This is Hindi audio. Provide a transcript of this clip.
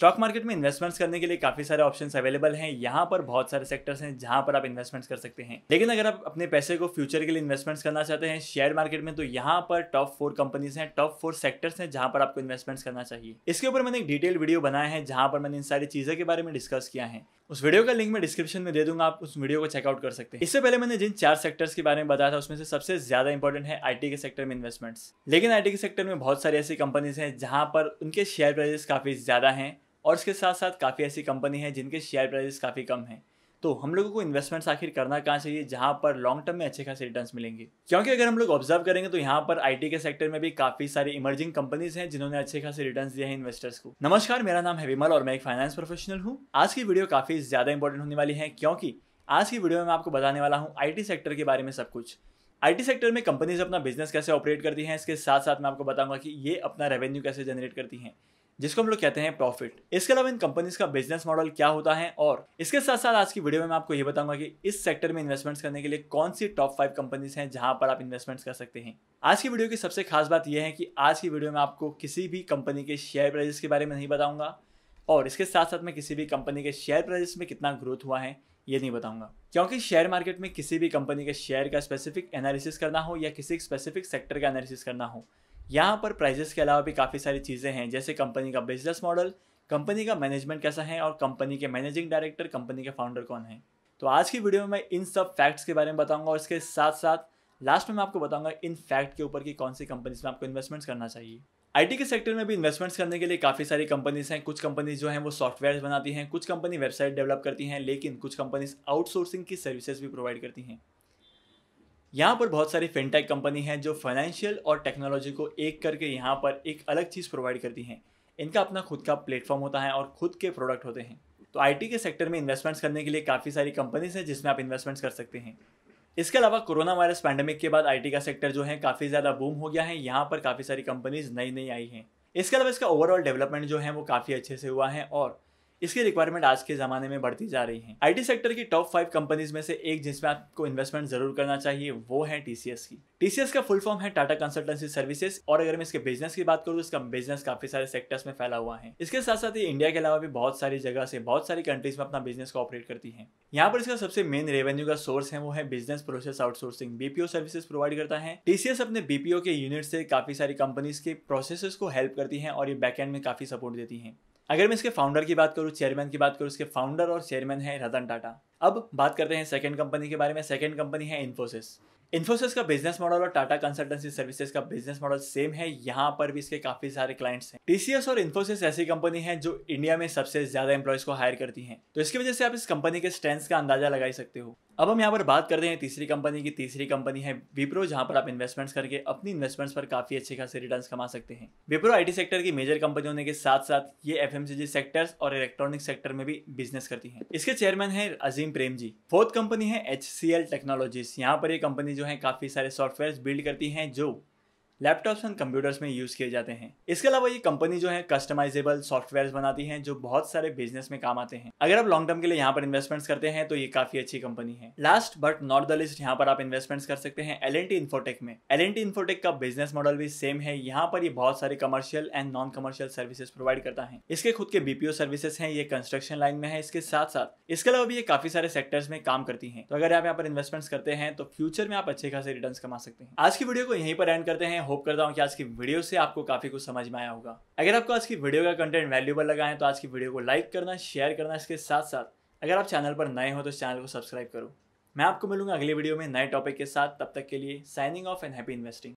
स्टॉक मार्केट में इन्वेस्टमेंट्स करने के लिए काफी सारे ऑप्शंस अवेलेबल हैं यहाँ पर बहुत सारे सेक्टर्स हैं जहाँ पर आप इन्वेस्टमेंट्स कर सकते हैं लेकिन अगर आप अपने पैसे को फ्यूचर के लिए इन्वेस्टमेंट्स करना चाहते हैं शेयर मार्केट में तो यहाँ पर टॉप फोर कंपनीज हैं टॉप फोर सेक्टर्स हैं जहाँ पर आपको इन्वेस्टमेंट्स करना चाहिए इसके ऊपर मैंने एक डिटेल वीडियो बनाया है जहां पर मैंने इन सारी चीजों के बारे में डिस्कस किया है उस वीडियो का लिंक मैं डिस्क्रिप्शन में दे दूंगा आप उस वीडियो को चेकआउट कर सकते हैं इससे पहले मैंने जिन चार सेक्टर्स के बारे में बताया था उसमें से सबसे ज्यादा इंपॉर्टेंट है आईटी के सेक्टर में इन्वेस्टमेंट्स लेकिन आईटी के सेक्टर में बहुत सारी ऐसी कंपनीज हैं जहां पर उनके शेयर प्राइसेस काफी ज्यादा हैं और इसके साथ साथ काफ़ी ऐसी कंपनी है जिनके शेयर प्राइस काफ़ी कम हैं तो हम लोगों को इन्वेस्टमेंट्स आखिर करना कहाँ चाहिए जहाँ पर लॉन्ग टर्म में अच्छे खासे रिटर्न मिलेंगे क्योंकि अगर हम लोग ऑब्जर्व करेंगे तो यहाँ पर आई के सेक्टर में भी काफी सारी इमर्जिंग कंपनीज हैं जिन्होंने अच्छे खासे रिटर्न दिए हैं इन्वेस्टर्स को नमस्कार मेरा नाम है विमल और मैं एक फाइनेंस प्रोफेशनल हूँ आज की वीडियो काफी ज्यादा इंपॉर्टेंट होने वाली है क्योंकि आज की वीडियो में आपको बताने वाला हूँ आई सेक्टर के बारे में सब कुछ आईटी सेक्टर में कंपनीज अपना बिजनेस कैसे ऑपरेट करती हैं इसके साथ साथ मैं आपको बताऊंगा कि ये अपना रेवेन्यू कैसे जनरेट करती हैं जिसको हम लोग कहते हैं प्रॉफिट इसके अलावा इन कंपनीज का बिजनेस मॉडल क्या होता है और इसके साथ साथ आज की वीडियो में मैं आपको ये बताऊंगा कि इस सेक्टर में इन्वेस्टमेंट्स करने के लिए कौन सी टॉप फाइव कंपनीज हैं जहां पर आप इन्वेस्टमेंट्स कर सकते हैं आज की वीडियो की सबसे खास बात यह है कि आज की वीडियो में आपको किसी भी कंपनी के शेयर प्राइजेस के बारे में नहीं बताऊंगा और इसके साथ साथ मैं किसी भी कंपनी के शेयर प्राइजेस में कितना ग्रोथ हुआ है ये नहीं बताऊंगा क्योंकि शेयर मार्केट में किसी भी कंपनी के शेयर का स्पेसिफिक एनालिसिस करना हो या किसी स्पेसिफिक सेक्टर का एनालिसिस करना हो यहाँ पर प्राइजेस के अलावा भी काफ़ी सारी चीज़ें हैं जैसे कंपनी का बिजनेस मॉडल कंपनी का मैनेजमेंट कैसा है और कंपनी के मैनेजिंग डायरेक्टर कंपनी के फाउंडर कौन है तो आज की वीडियो में मैं इन सब फैक्ट्स के बारे में बताऊंगा और इसके साथ साथ लास्ट में मैं आपको बताऊंगा इन फैक्ट के ऊपर कि कौन सी कंपनीज में आपको इन्वेस्टमेंट्स करना चाहिए आईटी के सेक्टर में भी इन्वेस्टमेंट्स करने के लिए काफ़ी सारी कंपनीज हैं कुछ कंपनीज जो हैं वो सॉफ्टवेयर बनाती हैं कुछ कंपनी वेबसाइट डेवलप करती हैं लेकिन कुछ कंपनीज आउटसोर्सिंग की सर्विसेज भी प्रोवाइड करती हैं यहाँ पर बहुत सारी फिनटेक कंपनी हैं जो फाइनेंशियल और टेक्नोलॉजी को एक करके यहाँ पर एक अलग चीज़ प्रोवाइड करती हैं इनका अपना खुद का प्लेटफॉर्म होता है और खुद के प्रोडक्ट होते हैं तो आईटी के सेक्टर में इन्वेस्टमेंट्स करने के लिए काफ़ी सारी कंपनीज हैं जिसमें आप इन्वेस्टमेंट्स कर सकते हैं इसके अलावा कोरोना वायरस पैंडमिक के बाद आईटी का सेक्टर जो है काफ़ी ज़्यादा बूम हो गया है यहाँ पर काफ़ी सारी कंपनीज नई नई आई हैं इसके अलावा इसका ओवरऑल डेवलपमेंट जो है वो काफ़ी अच्छे से हुआ है और इसकी रिक्वायरमेंट आज के ज़माने में बढ़ती जा रही है आई सेक्टर की टॉप फाइव कंपनीज में से एक जिसमें आपको इन्वेस्टमेंट जरूर करना चाहिए वो है टीसीएस की टीसीएस का फुल फॉर्म है टाटा कंसल्टेंसी सर्विसेज और अगर मैं इसके बिजनेस की बात करूँ तो इसका बिजनेस काफी सारे सेक्टर्स में फैला हुआ है इसके साथ साथ ही इंडिया के अलावा भी बहुत सारी जगह से बहुत सारी कंट्रीज में अपना बिजनेस को ऑपरेट करती है यहाँ पर इसका सबसे मेन रेवेन्यू का सोर्स है वो है business process outsourcing BPO services provide करता है टीसीएस अपने बीपीओ के यूनिट से काफी सारी कंपनीज के प्रोसेस को हेल्प करती है और ये बैकएंड में काफी सपोर्ट देती है अगर मैं इसके फाउंडर की बात करूँ चेयरमैन की बात करूँ इसके फाउंडर और चेयरमैन है रतन टाटा अब बात करते हैं सेकंड कंपनी के बारे में सेकंड कंपनी है इन्फोसिस इन्फोसिस का बिजनेस मॉडल और टाटा कंसल्टेंसी सर्विसेज का बिजनेस मॉडल सेम है यहाँ पर भी इसके काफी सारे क्लाइंट्स हैं टीसीएस और इन्फोसिस ऐसी कंपनी है जो इंडिया में सबसे ज्यादा एम्प्लॉयज को हायर करती है तो इसकी वजह से आप इस कंपनी के स्ट्रेंथ का अंदाजा लगा सकते हो अब हम यहाँ पर बात करते हैं तीसरी कंपनी की तीसरी कंपनी है विप्रो जहाँ पर आप इन्वेस्टमेंट्स करके अपनी इन्वेस्टमेंट्स पर काफी अच्छे खासे रिटर्न्स कमा सकते हैं विप्रो आईटी सेक्टर की मेजर कंपनी होने के साथ साथ ये एफ सेक्टर्स और इलेक्ट्रॉनिक सेक्टर में भी बिजनेस करती है इसके चेयरमैन है Azim Premji fourth company है एच टेक्नोलॉजीज यहाँ पर ये कंपनी जो हैं काफ़ी सारे सॉफ्टवेयर बिल्ड करती हैं जो लैपटॉप्स एंड कंप्यूटर्स में यूज किए जाते हैं इसके अलावा ये कंपनी जो है कस्टमाइजेबल सॉफ्टवेयर बनाती है जो बहुत सारे बिजनेस में काम आते हैं अगर आप लॉन्ग टर्म के लिए यहाँ पर इन्वेस्टमेंट्स करते हैं तो ये काफी अच्छी कंपनी है last but not the least यहाँ पर आप इन्वेस्टमेंट्स कर सकते हैं एल इन्फोटेक में एल इन्फोटेक का बिजनेस मॉडल भी सेम है यहाँ पर ये बहुत सारे commercial and non commercial services provide करता है इसके खुद के बीपीओ सर्विसेज हैं ये कंस्ट्रक्शन लाइन में है इसके साथ साथ इसके अलावा भी ये काफी सारे सेक्टर्स में काम करती है तो अगर आप यहाँ पर इन्वेस्टमेंट्स करते हैं तो फ्यूचर में आप अच्छे खासे रिटर्न कमा सकते हैं आज की वीडियो को यहीं पर एंड करते हैं होप करता हूँ कि आज की वीडियो से आपको काफ़ी कुछ समझ में आया होगा अगर आपको आज की वीडियो का कंटेंट वैल्यूबल लगा है तो आज की वीडियो को लाइक करना शेयर करना इसके साथ साथ अगर आप चैनल पर नए हो तो चैनल को सब्सक्राइब करो मैं आपको मिलूंगा अगले वीडियो में नए टॉपिक के साथ तब तक के लिए signing off and happy investing